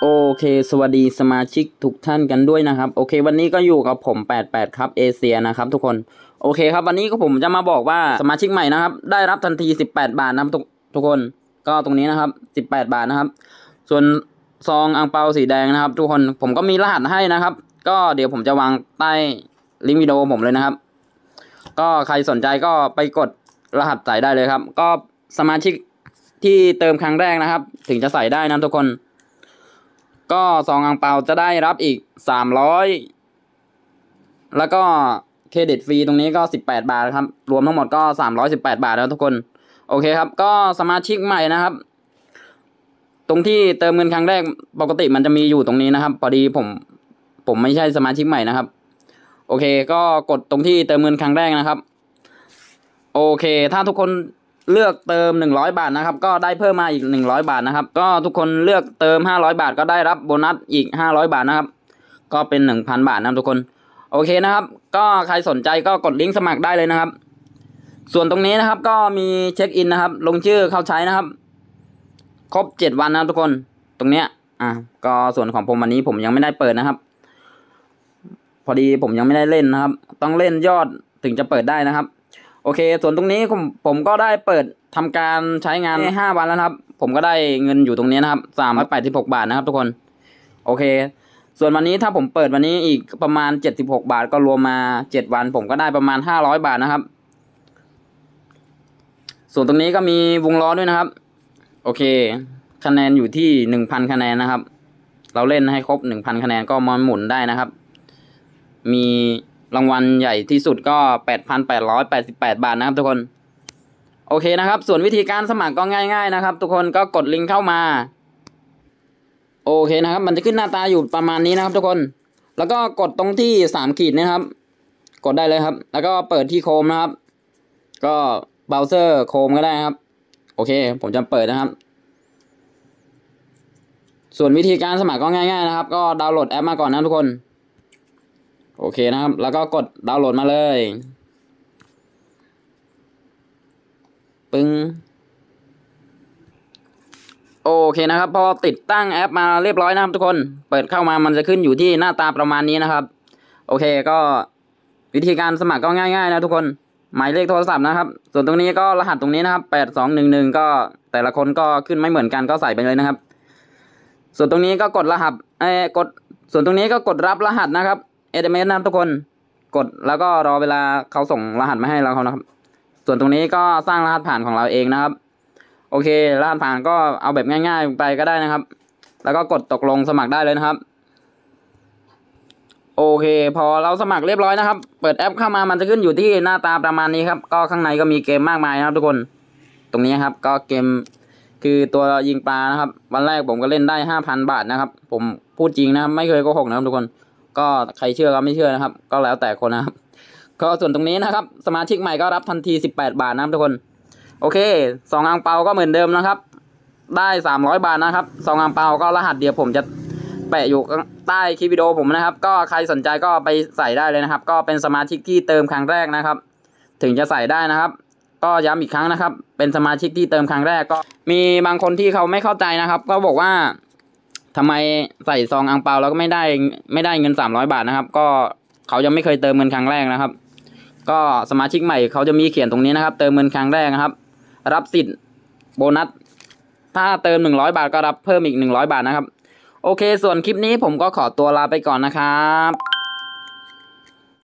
โอเค สวัสดีสมาชิกทุกท่านกันด้วยนะครับ โอเค วันนี้ก็อยู่กับผม 88 ครับเอเชียนะครับทุกคนโอเคครับวันนี้ก็ผมจะมาบอกว่าสมาชิกใหม่นะครับ ได้รับทันที18 บาทนะทุกทุกคนก็ตรงนี้นะครับ 18 บาทนะครับ ส่วนซองอังเปาสีแดงนะครับ ทุกคนผมก็มีรหัสให้นะครับ ก็เดี๋ยวผมจะวางใต้ลิงก์วิดีโอผมเลยนะครับ ก็ใครสนใจก็ไปกดรหัสใส่ได้เลยครับ ก็สมาชิกที่เติมครั้งแรกนะครับ ถึงจะใส่ได้นะทุกคนก็สองอังเปาจะได้รับอีกสามร้อย แล้วก็เครดิตฟรีตรงนี้ก็สิบแปดบาทครับ รวมทั้งหมดก็สามร้อยสิบแปดบาทแล้วทุกคน โอเคครับ ก็สมาชิกใหม่นะครับ ตรงที่เติมเงินครั้งแรกปกติมันจะมีอยู่ตรงนี้นะครับพอดีผมผมไม่ใช่สมาชิกใหม่นะครับ โอเค ก็กดตรงที่เติมเงินครั้งแรกนะครับ โอเค ถ้าทุกคนเลือกเติม100 บาทนะครับ ก็ได้เพิ่มมาอีก100บาทนะครับ ก็ทุกคนเลือกเติม500บาทก็ได้รับโบนัสอีก500บาทนะครับ ก็เป็น1,000บาทนะทุกคน โอเคนะครับ ก็ใครสนใจก็กดลิงก์สมัครได้เลยนะครับ ส่วนตรงนี้นะครับ ก็มีเช็คอินนะครับ ลงชื่อเข้าใช้นะครับ ครบ7วันนะทุกคน ตรงเนี้ยอ่ะก็ส่วนของผมวันนี้ผมยังไม่ได้เปิดนะครับ พอดีผมยังไม่ได้เล่นนะครับ ต้องเล่นยอดถึงจะเปิดได้นะครับโอเค ส่วนตรงนี้ผมผมก็ได้เปิดทำการใช้งานห้าวันแล้วครับ ผมก็ได้เงินอยู่ตรงนี้นะครับสามร้อยแปดสิบหกบาทนะครับ ทุกคน โอเค ส่วนวันนี้ถ้าผมเปิดวันนี้อีกประมาณเจ็ดสิบหกบาทก็รวมมาเจ็ดวัน ผมก็ได้ประมาณห้าร้อยบาทนะครับ ส่วนตรงนี้ก็มีวงล้อด้วยนะครับ โอเค คะแนนอยู่ที่หนึ่งพันคะแนนนะครับ เราเล่นให้ครบหนึ่งพันคะแนนก็มาหมุนได้นะครับ มีรางวัลใหญ่ที่สุดก็แแแปปดดพันร้อยปดสิบแปดบาท นะครับทุกคน โอเคนะครับ ส่วนวิธีการสมัครก็ง่าย ๆนะครับ ทุกคนก็กดลิงก์เข้ามา โอเคนะครับ มันจะขึ้นหน้าตาอยู่ประมาณนี้นะครับ ทุกคน แล้วก็กดตรงที่สามขีดนะครับ กดได้เลยครับ แล้วก็เปิดที่โคมนะครับ ก็เบราว์เซอร์โคมก็ได้ครับ โอเค ผมจะเปิดนะครับ ส่วนวิธีการสมัครก็ง่ายๆนะครับก็ดาวน์โหลดแอปมาก่อนนะทุกคนโอเคนะครับ แล้วก็กดดาวน์โหลดมาเลย ปึ้ง โอเคนะครับ พอติดตั้งแอป มาเรียบร้อยนะครับทุกคน เปิดเข้ามามันจะขึ้นอยู่ที่หน้าตาประมาณนี้นะครับ โอเค ก็วิธีการสมัครก็ง่ายๆนะทุกคน หมายเลขโทรศัพท์นะครับ ส่วนตรงนี้ก็รหัสตรงนี้นะครับ แปดสองหนึ่งหนึ่งก็แต่ละคนก็ขึ้นไม่เหมือนกันก็ใส่ไปเลยนะครับ ส่วนตรงนี้ก็กดรหัสเออกด ส่วนตรงนี้ก็กดรับรหัสนะครับ SMS นะครับทุกคนกดแล้วก็รอเวลาเขาส่งรหัสมาให้เราครับ ส่วนตรงนี้ก็สร้างรหัสผ่านของเราเองนะครับ โอเครหัสผ่านก็เอาแบบง่าย ๆ ไปก็ได้นะครับ แล้วก็กดตกลงสมัครได้เลยนะครับ โอเค พอเราสมัครเรียบร้อยนะครับ เปิดแอปเข้ามามันจะขึ้นอยู่ที่หน้าตาประมาณนี้ครับ ก็ข้างในก็มีเกมมากมาย นะครับทุกคน ตรงนี้ครับ ก็เกมคือตัวยิงปลานะครับวันแรกผมก็เล่นได้ห้าพันบาทนะครับ ผมพูดจริงนะครับ ไม่เคยโกหกนะครับทุกคนก็ใครเชื่อก็ไม่เชื่อนะครับก็แล้วแต่คนนะครับ ก็ส่วนตรงนี้นะครับสมาชิกใหม่ก็รับทันที 18 บาทนะครับทุกคน โอเคสองอังเปาก็เหมือนเดิมนะครับ ได้ 300 บาทนะครับสองอังเปาก็รหัสเดียวผมจะแปะอยู่ใต้คลิปวิดีโอผมนะครับ ก็ใครสนใจก็ไปใส่ได้เลยนะครับ ก็เป็นสมาชิกที่เติมครั้งแรกนะครับ ถึงจะใส่ได้นะครับ ก็ย้ำอีกครั้งนะครับ เป็นสมาชิกที่เติมครั้งแรกก็ มีบางคนที่เขาไม่เข้าใจนะครับ ก็บอกว่าทำไมใส่ซองอังเปาแล้วก็ไม่ได้ไม่ได้เงินสามร้อยบาทนะครับ ก็เขายังไม่เคยเติมเงินครั้งแรกนะครับ ก็สมาชิกใหม่เขาจะมีเขียนตรงนี้นะครับ เติมเงินครั้งแรกนะครับ รับสิทธิ์โบนัสถ้าเติมหนึ่งร้อยบาทก็รับเพิ่มอีกหนึ่งร้อยบาทนะครับ โอเค ส่วนคลิปนี้ผมก็ขอตัวลาไปก่อนนะครับ